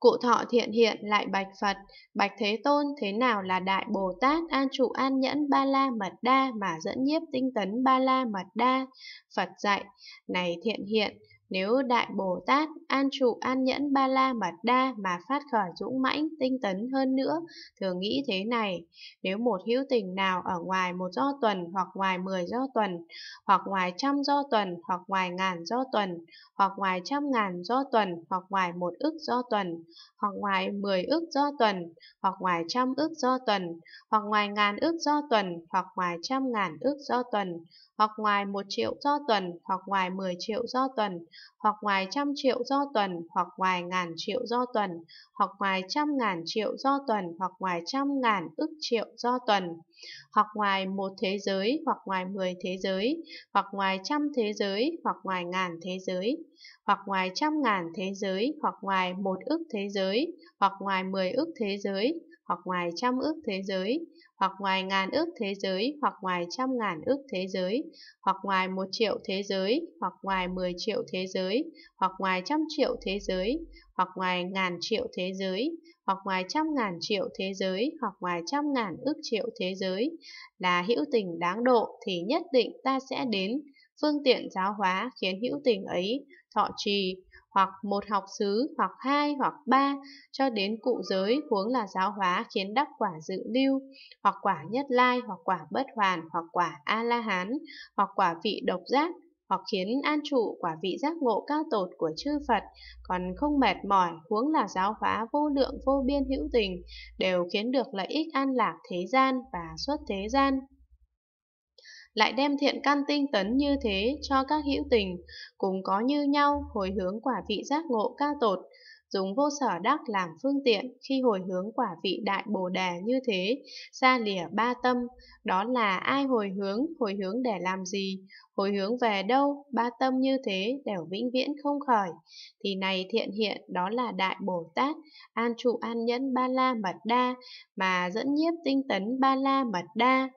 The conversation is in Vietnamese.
Cụ thọ thiện hiện lại bạch Phật, bạch Thế Tôn thế nào là Đại Bồ Tát An Trụ An Nhẫn Ba La Mật Đa mà dẫn nhiếp tinh tấn Ba La Mật Đa. Phật dạy, này thiện hiện, nếu Đại Bồ Tát, An Trụ, An Nhẫn, Ba La, Mật Đa mà phát khởi dũng mãnh, tinh tấn hơn nữa, thường nghĩ thế này, nếu một hữu tình nào ở ngoài một do tuần, hoặc ngoài mười do tuần, hoặc ngoài trăm do tuần, hoặc ngoài ngàn do tuần, hoặc ngoài trăm ngàn do tuần, hoặc ngoài một ức do tuần, hoặc ngoài mười ức do tuần, hoặc ngoài trăm ức do tuần, hoặc ngoài ngàn ức do tuần, hoặc ngoài trăm ngàn ức do tuần, hoặc ngoài một triệu do tuần, hoặc ngoài mười triệu do tuần, hoặc ngoài trăm triệu do tuần, hoặc ngoài ngàn triệu do tuần, hoặc ngoài trăm ngàn triệu do tuần, hoặc ngoài trăm ngàn ức triệu do tuần, hoặc ngoài một thế giới, hoặc ngoài mười thế giới, hoặc ngoài trăm thế giới, hoặc ngoài ngàn thế giới, hoặc ngoài trăm ngàn thế giới, hoặc ngoài một ức thế giới, hoặc ngoài mười ức thế giới, hoặc ngoài trăm ước thế giới, hoặc ngoài ngàn ước thế giới, hoặc ngoài trăm ngàn ước thế giới, hoặc ngoài một triệu thế giới, hoặc ngoài mười triệu thế giới, hoặc ngoài trăm triệu thế giới, hoặc ngoài ngàn triệu thế giới, hoặc ngoài trăm ngàn triệu thế giới, hoặc ngoài trăm ngàn ước triệu thế giới, là hữu tình đáng độ thì nhất định ta sẽ đến, phương tiện giáo hóa khiến hữu tình ấy thọ trì, hoặc một học xứ, hoặc hai, hoặc ba, cho đến cụ giới huống là giáo hóa khiến đắc quả dự lưu, hoặc quả nhất lai, hoặc quả bất hoàn, hoặc quả A-la-hán, hoặc quả vị độc giác, hoặc khiến an trụ quả vị giác ngộ cao tột của chư Phật, còn không mệt mỏi, huống là giáo hóa vô lượng vô biên hữu tình, đều khiến được lợi ích an lạc thế gian và xuất thế gian lại đem thiện căn tinh tấn như thế cho các hữu tình, cùng có như nhau hồi hướng quả vị giác ngộ ca tột, dùng vô sở đắc làm phương tiện khi hồi hướng quả vị đại bồ đề như thế, xa lìa ba tâm, đó là ai hồi hướng, hồi hướng để làm gì, hồi hướng về đâu, ba tâm như thế đều vĩnh viễn không khởi, thì này thiện hiện đó là đại Bồ Tát, an trụ an nhẫn ba la mật đa, mà dẫn nhiếp tinh tấn ba la mật đa,